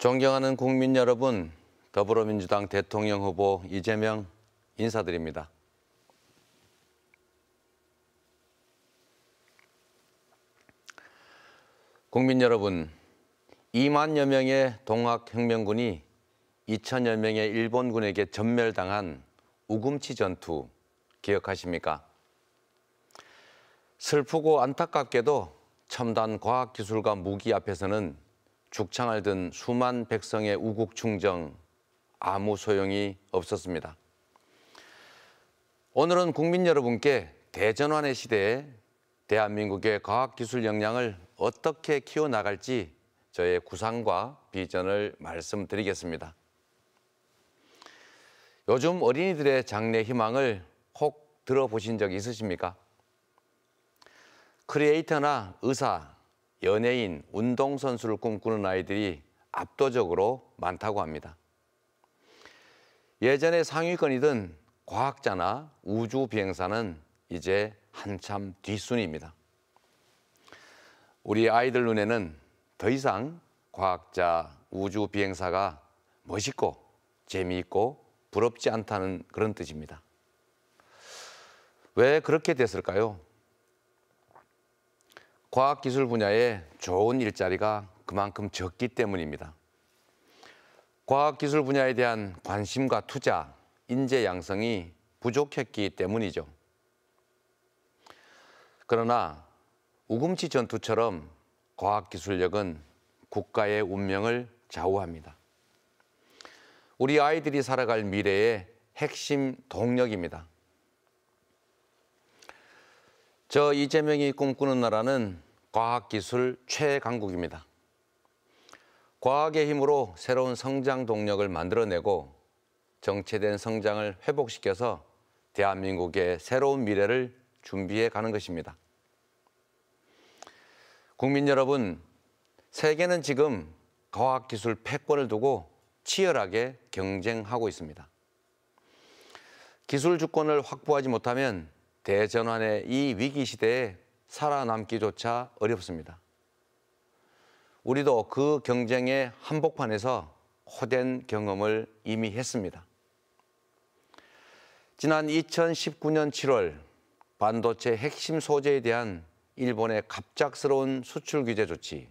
존경하는 국민 여러분, 더불어민주당 대통령 후보 이재명 인사드립니다. 국민 여러분, 2만여 명의 동학혁명군이 2천여 명의 일본군에게 전멸당한 우금치 전투 기억하십니까? 슬프고 안타깝게도 첨단 과학기술과 무기 앞에서는 죽창을 든 수만 백성의 우국 충정 아무 소용이 없었습니다. 오늘은 국민 여러분께 대전환의 시대에 대한민국의 과학기술 역량을 어떻게 키워나갈지 저의 구상과 비전을 말씀드리겠습니다. 요즘 어린이들의 장래 희망을 혹 들어보신 적 있으십니까? 크리에이터나 의사, 연예인, 운동선수를 꿈꾸는 아이들이 압도적으로 많다고 합니다. 예전에 상위권이던 과학자나 우주 비행사는 이제 한참 뒷순입니다. 우리 아이들 눈에는 더 이상 과학자, 우주 비행사가 멋있고 재미있고 부럽지 않다는 그런 뜻입니다. 왜 그렇게 됐을까요? 과학기술 분야에 좋은 일자리가 그만큼 적기 때문입니다. 과학기술 분야에 대한 관심과 투자, 인재 양성이 부족했기 때문이죠. 그러나 우금치 전투처럼 과학기술력은 국가의 운명을 좌우합니다. 우리 아이들이 살아갈 미래의 핵심 동력입니다. 저 이재명이 꿈꾸는 나라는 과학기술 최강국입니다. 과학의 힘으로 새로운 성장 동력을 만들어내고 정체된 성장을 회복시켜서 대한민국의 새로운 미래를 준비해 가는 것입니다. 국민 여러분, 세계는 지금 과학기술 패권을 두고 치열하게 경쟁하고 있습니다. 기술 주권을 확보하지 못하면 대전환의 이 위기 시대에 살아남기조차 어렵습니다. 우리도 그 경쟁의 한복판에서 호된 경험을 이미 했습니다. 지난 2019년 7월 반도체 핵심 소재에 대한 일본의 갑작스러운 수출 규제 조치,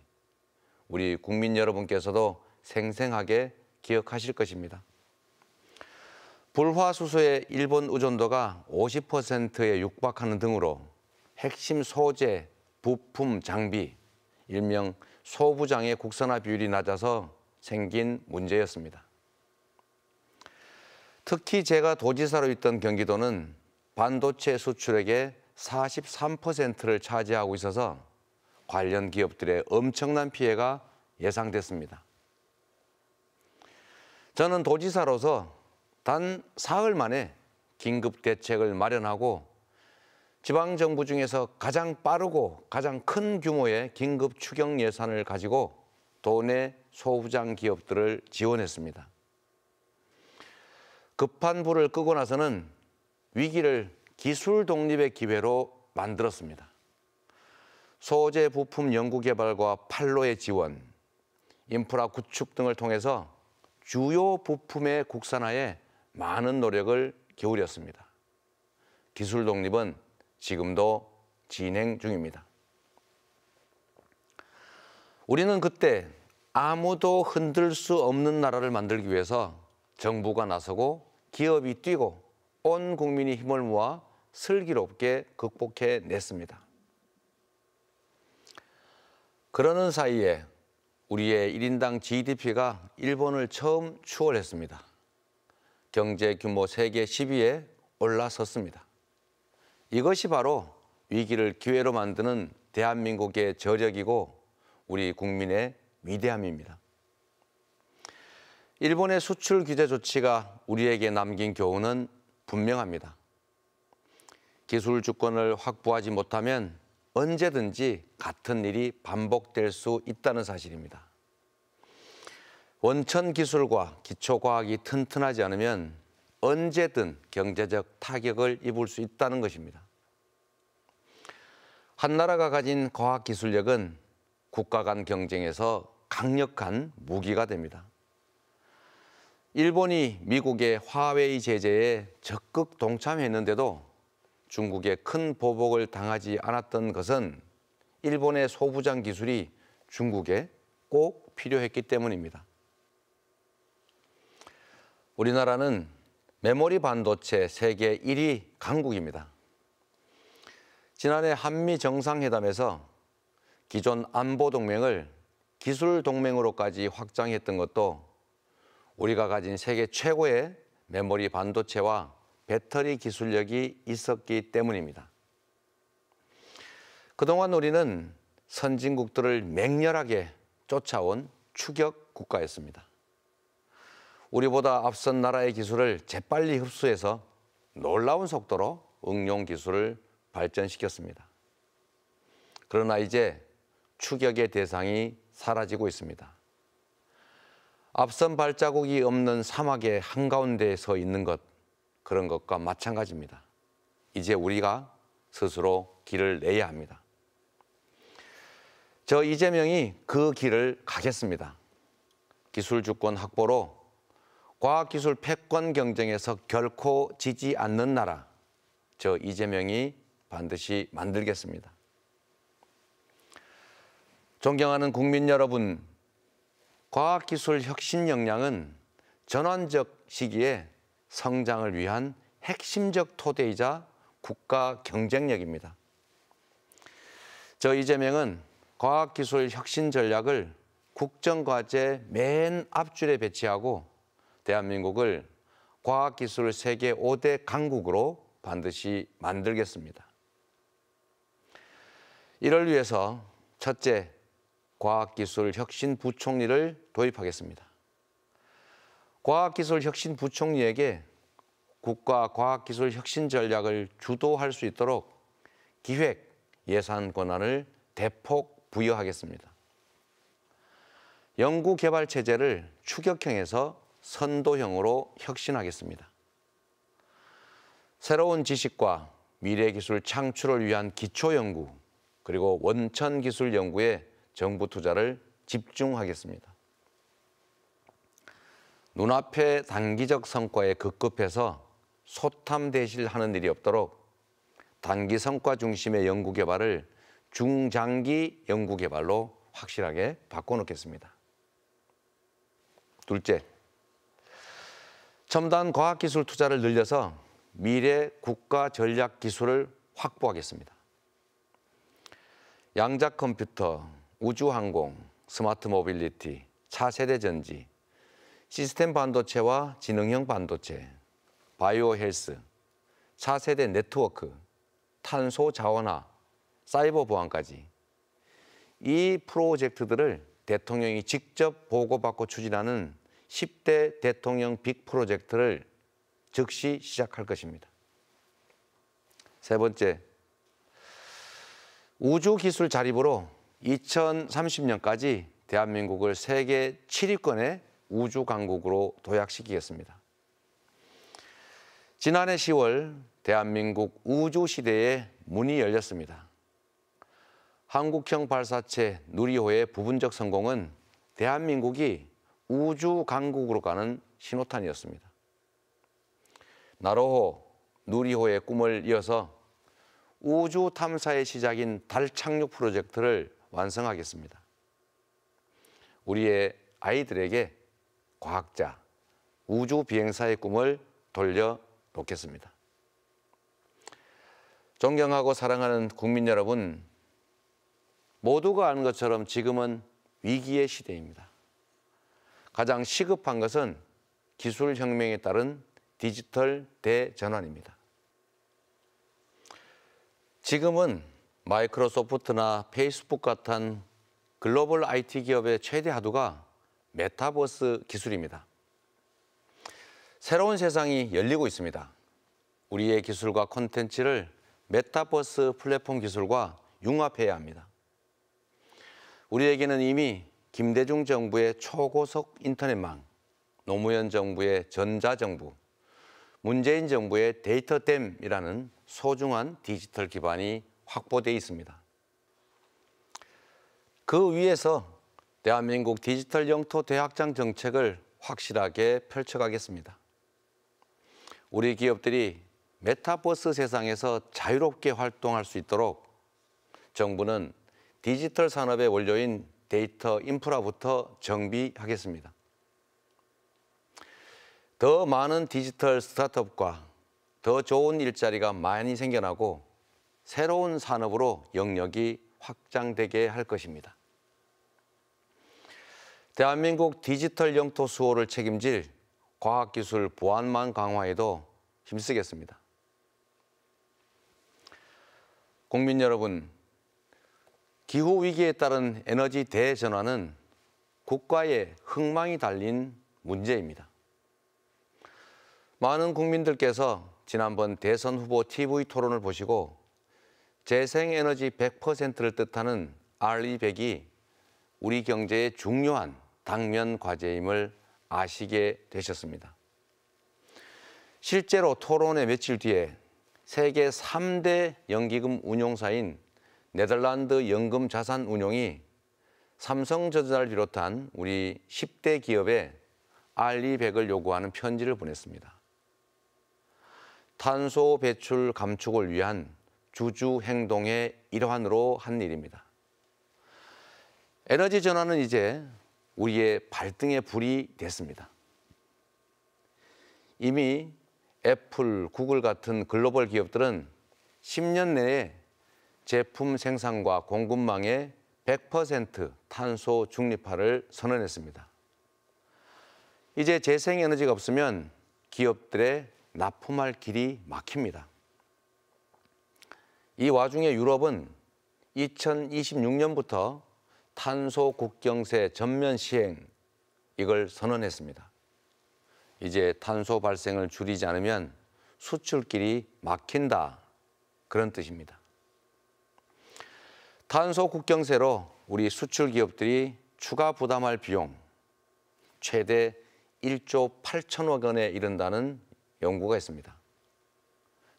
우리 국민 여러분께서도 생생하게 기억하실 것입니다. 불화수소의 일본 의존도가 50%에 육박하는 등으로 핵심 소재, 부품, 장비, 일명 소부장의 국산화 비율이 낮아서 생긴 문제였습니다. 특히 제가 도지사로 있던 경기도는 반도체 수출액의 43%를 차지하고 있어서 관련 기업들의 엄청난 피해가 예상됐습니다. 저는 도지사로서 단 사흘 만에 긴급 대책을 마련하고 지방 정부 중에서 가장 빠르고 가장 큰 규모의 긴급 추경 예산을 가지고 도내 소부장 기업들을 지원했습니다. 급한 불을 끄고 나서는 위기를 기술 독립의 기회로 만들었습니다. 소재 부품 연구개발과 판로의 지원, 인프라 구축 등을 통해서 주요 부품의 국산화에 많은 노력을 기울였습니다. 기술 독립은 지금도 진행 중입니다. 우리는 그때 아무도 흔들 수 없는 나라를 만들기 위해서 정부가 나서고 기업이 뛰고 온 국민이 힘을 모아 슬기롭게 극복해 냈습니다. 그러는 사이에 우리의 1인당 GDP가 일본을 처음 추월했습니다. 경제 규모 세계 10위에 올라섰습니다. 이것이 바로 위기를 기회로 만드는 대한민국의 저력이고 우리 국민의 위대함입니다. 일본의 수출 규제 조치가 우리에게 남긴 교훈은 분명합니다. 기술 주권을 확보하지 못하면 언제든지 같은 일이 반복될 수 있다는 사실입니다. 원천 기술과 기초과학이 튼튼하지 않으면 언제든 경제적 타격을 입을 수 있다는 것입니다. 한 나라가 가진 과학 기술력은 국가 간 경쟁에서 강력한 무기가 됩니다. 일본이 미국의 화웨이 제재에 적극 동참했는데도 중국에 큰 보복을 당하지 않았던 것은 일본의 소부장 기술이 중국에 꼭 필요했기 때문입니다. 우리나라는 메모리 반도체 세계 1위 강국입니다. 지난해 한미 정상회담에서 기존 안보 동맹을 기술 동맹으로까지 확장했던 것도 우리가 가진 세계 최고의 메모리 반도체와 배터리 기술력이 있었기 때문입니다. 그동안 우리는 선진국들을 맹렬하게 쫓아온 추격 국가였습니다. 우리보다 앞선 나라의 기술을 재빨리 흡수해서 놀라운 속도로 응용 기술을 발전시켰습니다. 그러나 이제 추격의 대상이 사라지고 있습니다. 앞선 발자국이 없는 사막의 한가운데에 서 있는 것, 그런 것과 마찬가지입니다. 이제 우리가 스스로 길을 내야 합니다. 저 이재명이 그 길을 가겠습니다. 기술 주권 확보로 과학기술 패권 경쟁에서 결코 지지 않는 나라, 저 이재명이 반드시 만들겠습니다. 존경하는 국민 여러분, 과학기술 혁신 역량은 전환적 시기에 성장을 위한 핵심적 토대이자 국가 경쟁력입니다. 저 이재명은 과학기술 혁신 전략을 국정과제 맨 앞줄에 배치하고 대한민국을 과학기술 세계 5대 강국으로 반드시 만들겠습니다. 이를 위해서 첫째, 과학기술혁신부총리를 도입하겠습니다. 과학기술혁신부총리에게 국가과학기술혁신전략을 주도할 수 있도록 기획, 예산 권한을 대폭 부여하겠습니다. 연구개발체제를 추격형에서 선도형으로 혁신하겠습니다. 새로운 지식과 미래 기술 창출을 위한 기초 연구 그리고 원천 기술 연구에 정부 투자를 집중하겠습니다. 눈앞의 단기적 성과에 급급해서 소탐대실 하는 일이 없도록 단기 성과 중심의 연구 개발을 중장기 연구 개발로 확실하게 바꿔놓겠습니다. 둘째, 첨단 과학기술 투자를 늘려서 미래 국가 전략 기술을 확보하겠습니다. 양자 컴퓨터, 우주항공, 스마트 모빌리티, 차세대 전지, 시스템 반도체와 지능형 반도체, 바이오 헬스, 차세대 네트워크, 탄소 자원화, 사이버 보안까지 이 프로젝트들을 대통령이 직접 보고받고 추진하는 10대 대통령 빅 프로젝트를 즉시 시작할 것입니다. 세 번째, 우주기술 자립으로 2030년까지 대한민국을 세계 7위권의 우주강국으로 도약시키겠습니다. 지난해 10월 대한민국 우주시대의 문이 열렸습니다. 한국형 발사체 누리호의 부분적 성공은 대한민국이 우주 강국으로 가는 신호탄이었습니다. 나로호, 누리호의 꿈을 이어서 우주 탐사의 시작인 달 착륙 프로젝트를 완성하겠습니다. 우리의 아이들에게 과학자, 우주 비행사의 꿈을 돌려 놓겠습니다. 존경하고 사랑하는 국민 여러분, 모두가 아는 것처럼 지금은 위기의 시대입니다. 가장 시급한 것은 기술혁명에 따른 디지털 대전환입니다. 지금은 마이크로소프트나 페이스북 같은 글로벌 IT 기업의 최대 하도가 메타버스 기술입니다. 새로운 세상이 열리고 있습니다. 우리의 기술과 콘텐츠를 메타버스 플랫폼 기술과 융합해야 합니다. 우리에게는 이미 김대중 정부의 초고속 인터넷망, 노무현 정부의 전자정부, 문재인 정부의 데이터댐이라는 소중한 디지털 기반이 확보돼 있습니다. 그 위에서 대한민국 디지털 영토 대확장 정책을 확실하게 펼쳐가겠습니다. 우리 기업들이 메타버스 세상에서 자유롭게 활동할 수 있도록 정부는 디지털 산업의 원료인 데이터 인프라부터 정비하겠습니다. 더 많은 디지털 스타트업과 더 좋은 일자리가 많이 생겨나고 새로운 산업으로 영역이 확장되게 할 것입니다. 대한민국 디지털 영토 수호를 책임질 과학기술 보안망 강화에도 힘쓰겠습니다. 국민 여러분, 기후 위기에 따른 에너지 대전환은 국가의 흥망이 달린 문제입니다. 많은 국민들께서 지난번 대선 후보 TV 토론을 보시고 재생에너지 100%를 뜻하는 R200이 우리 경제의 중요한 당면 과제임을 아시게 되셨습니다. 실제로 토론의 며칠 뒤에 세계 3대 연기금 운용사인 네덜란드 연금 자산 운용이 삼성전자를 비롯한 우리 10대 기업에 알리백을 요구하는 편지를 보냈습니다. 탄소 배출 감축을 위한 주주 행동의 일환으로 한 일입니다. 에너지 전환은 이제 우리의 발등의 불이 됐습니다. 이미 애플, 구글 같은 글로벌 기업들은 10년 내에 제품 생산과 공급망의 100% 탄소 중립화를 선언했습니다. 이제 재생에너지가 없으면 기업들의 납품할 길이 막힙니다. 이 와중에 유럽은 2026년부터 탄소 국경세 전면 시행 이걸 선언했습니다. 이제 탄소 발생을 줄이지 않으면 수출길이 막힌다 그런 뜻입니다. 탄소 국경세로 우리 수출 기업들이 추가 부담할 비용 최대 1조 8천억 원에 이른다는 연구가 있습니다.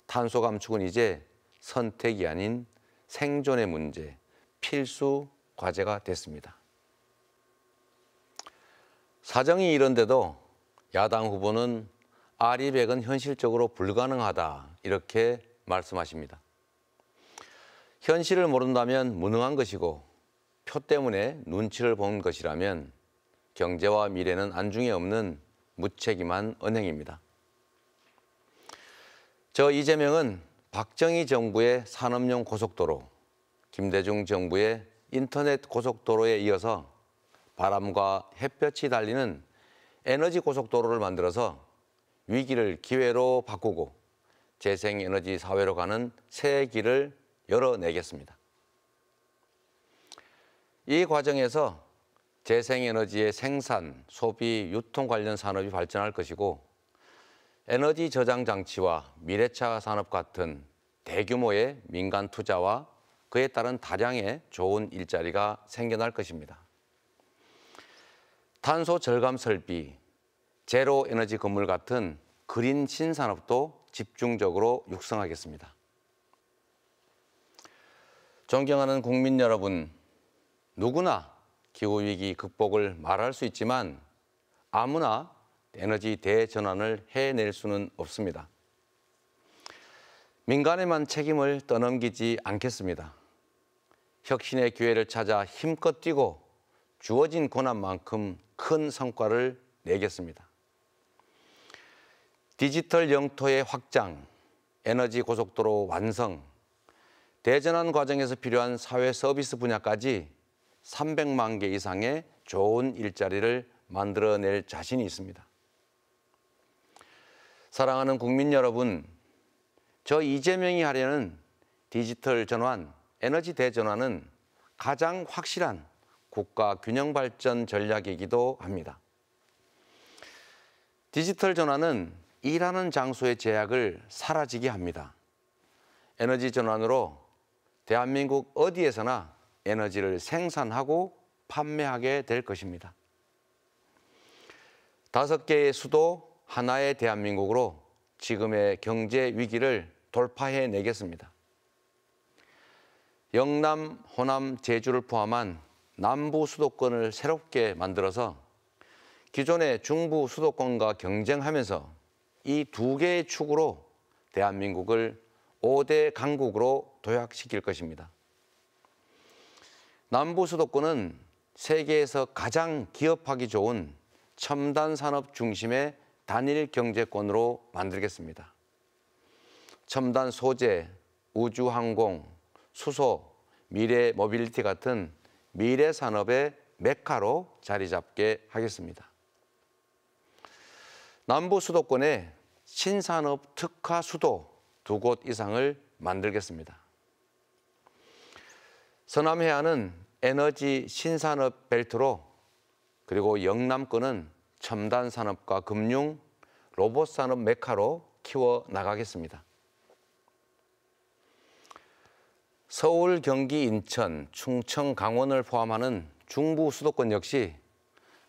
탄소 감축은 이제 선택이 아닌 생존의 문제, 필수 과제가 됐습니다. 사정이 이런데도 야당 후보는 아리백은 현실적으로 불가능하다 이렇게 말씀하십니다. 현실을 모른다면 무능한 것이고 표 때문에 눈치를 본 것이라면 경제와 미래는 안중에 없는 무책임한 은행입니다저 이재명은 박정희 정부의 산업용 고속도로, 김대중 정부의 인터넷 고속도로에 이어서 바람과 햇볕이 달리는 에너지 고속도로를 만들어서 위기를 기회로 바꾸고 재생에너지 사회로 가는 새 길을 열어내겠습니다. 이 과정에서 재생에너지의 생산, 소비, 유통 관련 산업이 발전할 것이고 에너지 저장 장치와 미래차 산업 같은 대규모의 민간 투자와 그에 따른 다량의 좋은 일자리가 생겨날 것입니다. 탄소 절감 설비, 제로 에너지 건물 같은 그린 신산업도 집중적으로 육성하겠습니다. 존경하는 국민 여러분, 누구나 기후위기 극복을 말할 수 있지만 아무나 에너지 대전환을 해낼 수는 없습니다. 민간에만 책임을 떠넘기지 않겠습니다. 혁신의 기회를 찾아 힘껏 뛰고 주어진 고난만큼 큰 성과를 내겠습니다. 디지털 영토의 확장, 에너지 고속도로 완성, 대전환 과정에서 필요한 사회 서비스 분야까지 300만 개 이상의 좋은 일자리를 만들어낼 자신이 있습니다. 사랑하는 국민 여러분, 저 이재명이 하려는 디지털 전환, 에너지 대전환은 가장 확실한 국가 균형 발전 전략이기도 합니다. 디지털 전환은 일하는 장소의 제약을 사라지게 합니다. 에너지 전환으로 대한민국 어디에서나 에너지를 생산하고 판매하게 될 것입니다. 다섯 개의 수도 하나의 대한민국으로 지금의 경제 위기를 돌파해 내겠습니다. 영남, 호남, 제주를 포함한 남부 수도권을 새롭게 만들어서 기존의 중부 수도권과 경쟁하면서 이 두 개의 축으로 대한민국을 5대 강국으로 도약시킬 것입니다. 남부 수도권은 세계에서 가장 기업하기 좋은 첨단 산업 중심의 단일 경제권으로 만들겠습니다. 첨단 소재, 우주 항공, 수소, 미래 모빌리티 같은 미래 산업의 메카로 자리 잡게 하겠습니다. 남부 수도권에 신산업 특화 수도 두 곳 이상을 만들겠습니다. 서남해안은 에너지 신산업 벨트로 그리고 영남권은 첨단 산업과 금융, 로봇 산업 메카로 키워 나가겠습니다. 서울, 경기, 인천, 충청, 강원을 포함하는 중부 수도권 역시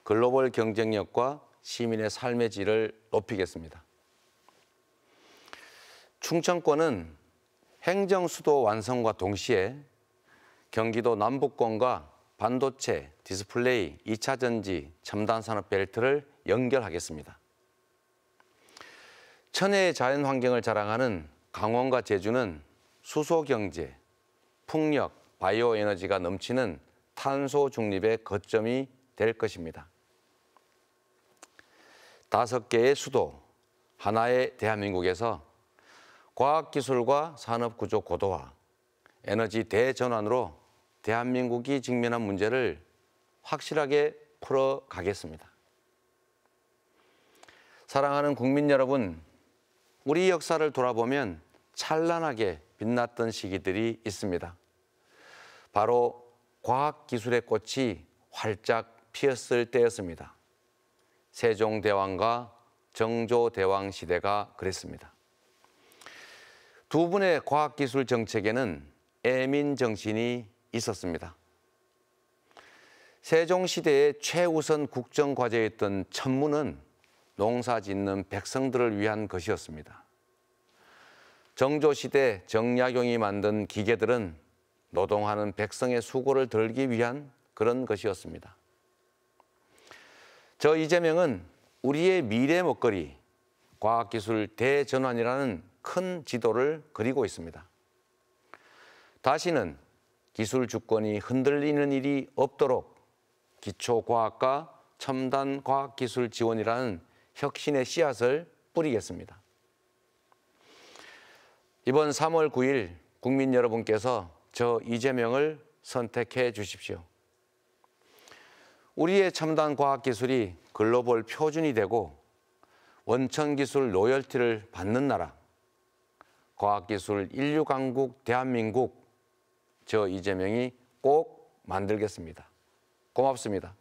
글로벌 경쟁력과 시민의 삶의 질을 높이겠습니다. 충청권은 행정 수도 완성과 동시에 경기도 남북권과 반도체, 디스플레이, 2차 전지, 첨단 산업 벨트를 연결하겠습니다. 천혜의 자연 환경을 자랑하는 강원과 제주는 수소 경제, 풍력, 바이오 에너지가 넘치는 탄소 중립의 거점이 될 것입니다. 다섯 개의 수도, 하나의 대한민국에서 과학기술과 산업구조 고도화, 에너지 대전환으로 대한민국이 직면한 문제를 확실하게 풀어가겠습니다. 사랑하는 국민 여러분, 우리 역사를 돌아보면 찬란하게 빛났던 시기들이 있습니다. 바로 과학기술의 꽃이 활짝 피었을 때였습니다. 세종대왕과 정조대왕 시대가 그랬습니다. 두 분의 과학기술 정책에는 애민 정신이 있었습니다. 세종시대의 최우선 국정과제였던 천문은 농사 짓는 백성들을 위한 것이었습니다. 정조시대 정약용이 만든 기계들은 노동하는 백성의 수고를 덜기 위한 그런 것이었습니다. 저 이재명은 우리의 미래 먹거리, 과학기술 대전환이라는 큰 지도를 그리고 있습니다. 다시는 기술 주권이 흔들리는 일이 없도록 기초과학과 첨단과학기술 지원이라는 혁신의 씨앗을 뿌리겠습니다. 이번 3월 9일 국민 여러분께서 저 이재명을 선택해 주십시오. 우리의 첨단 과학 기술이 글로벌 표준이 되고 원천 기술 로열티를 받는 나라, 과학 기술 인류 강국 대한민국 저 이재명이 꼭 만들겠습니다. 고맙습니다.